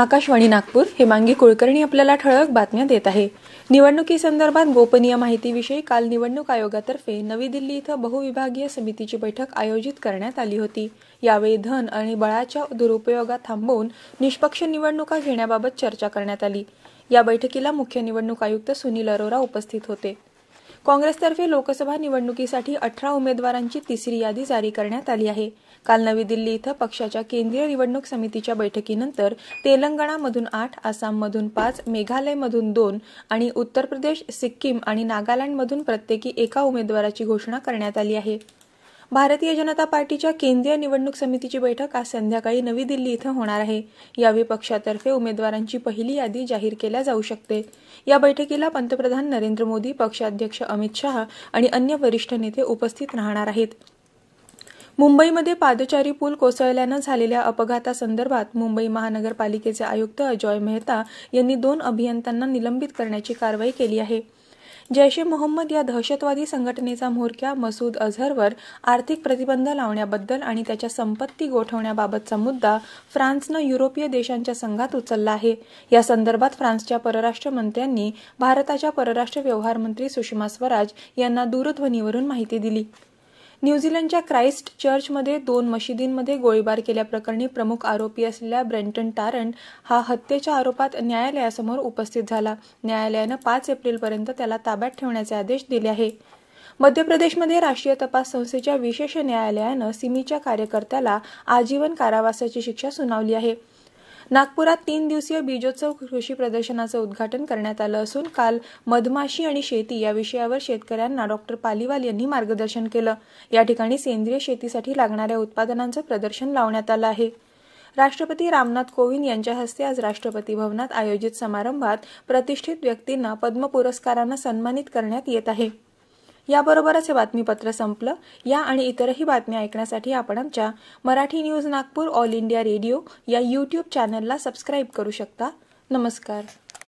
आकाशवाणी नागपूर हेमांगी कुलकर्णी आपल्याला ठळक बातम्या देत आहे निवडणुकीसंदर्भात गोपनीय माहितीविषयी काल निवडणूक आयोगातर्फे नवी दिल्ली इथं बहुविभागीय समितीची बैठक आयोजित करण्यात आली होती यावेळी धन आणि बळाच्या दुरुपयोगात थांबवून निष्पक्ष निवडणुका घेण्याबाबत चर्चा करण्यात आली या बैठकीला मुख्य निवडणूक आयुक्त सुनील अरोरा उपस्थित होते काँग्रेसतर्फे लोकसभा निवडणुकीसाठी अठरा उमेदवारांची तिसरी यादी जारी करण्यात आली आहे काल नवी दिल्ली इथं पक्षाच्या केंद्रीय निवडणूक समितीच्या बैठकीनंतर तेलंगणामधून आठ आसाममधून पाच मेघालयमधून दोन आणि उत्तर प्रदेश सिक्कीम आणि नागालँडमधून प्रत्येकी एका उमेदवाराची घोषणा करण्यात आली आहे भारतीय जनता पार्टीच्या केंद्रीय निवडणूक समितीची बैठक आज संध्याकाळी नवी दिल्ली इथं होणार आहे यावेळी पक्षातर्फे उमेदवारांची पहिली यादी जाहीर केल्या जाऊ शकते या बैठकीला पंतप्रधान नरेंद्र मोदी पक्षाध्यक्ष अमित शहा आणि अन्य वरिष्ठ नेते उपस्थित राहणार आहेत मुंबईमध्ये पादचारी पूल कोसळल्यानं झालेल्या अपघातासंदर्भात मुंबई महानगरपालिकेचे आयुक्त अजॉय मेहता यांनी दोन अभियंत्यांना निलंबित करण्याची कारवाई केली आहे जैश ए मोहम्मद या दहशतवादी संघटनेचा म्होरक्या मसूद अझहरवर आर्थिक प्रतिबंध लावण्याबद्दल आणि त्याच्या संपत्ती गोठवण्याबाबतचा मुद्दा फ्रान्सनं युरोपीय देशांच्या संघात उचलला आहे या संदर्भात फ्रान्सच्या परराष्ट्र मंत्र्यांनी भारताच्या परराष्ट्र व्यवहार मंत्री सुषमा स्वराज यांना दूरध्वनीवरून माहिती दिली न्यूझीलंडच्या क्राईस्ट चर्चमध्ये दोन मशिदींमध्ये गोळीबार केल्याप्रकरणी प्रमुख आरोपी असलेल्या ब्रेंटन टारंट हा हत्येच्या आरोपात न्यायालयासमोर उपस्थित झाला न्यायालयानं पाच एप्रिलपर्यंत त्याला ताब्यात ठेवण्याचे आदेश दिले आहे मध्य प्रदेशमध्ये राष्ट्रीय तपास संस्थेच्या विशेष न्यायालयानं सिमीच्या कार्यकर्त्याला आजीवन कारावासाची शिक्षा सुनावली आहे नागपुरात तीन दिवसीय बीजोत्सव कृषी प्रदर्शनाचं उद्घाटन करण्यात आलं असून काल मधमाशी आणि शेती या विषयावर शेतकऱ्यांना डॉक्टर पालीवाल यांनी मार्गदर्शन केलं या ठिकाणी सेंद्रिय शेतीसाठी लागणाऱ्या उत्पादनांचं प्रदर्शन लावण्यात आलं आहे राष्ट्रपती रामनाथ कोविंद यांच्या हस्ते आज राष्ट्रपती भवनात आयोजित समारंभात प्रतिष्ठित व्यक्तींना पद्म पुरस्कारानं सन्मानित करण्यात येत आहे याबरोबरच हे बातमीपत्र संपलं या आणि इतरही बातम्या ऐकण्यासाठी आपण आमच्या Marathi news Nagpur all India radio या यूट्यूब चॅनलला सबस्क्राईब करू शकता नमस्कार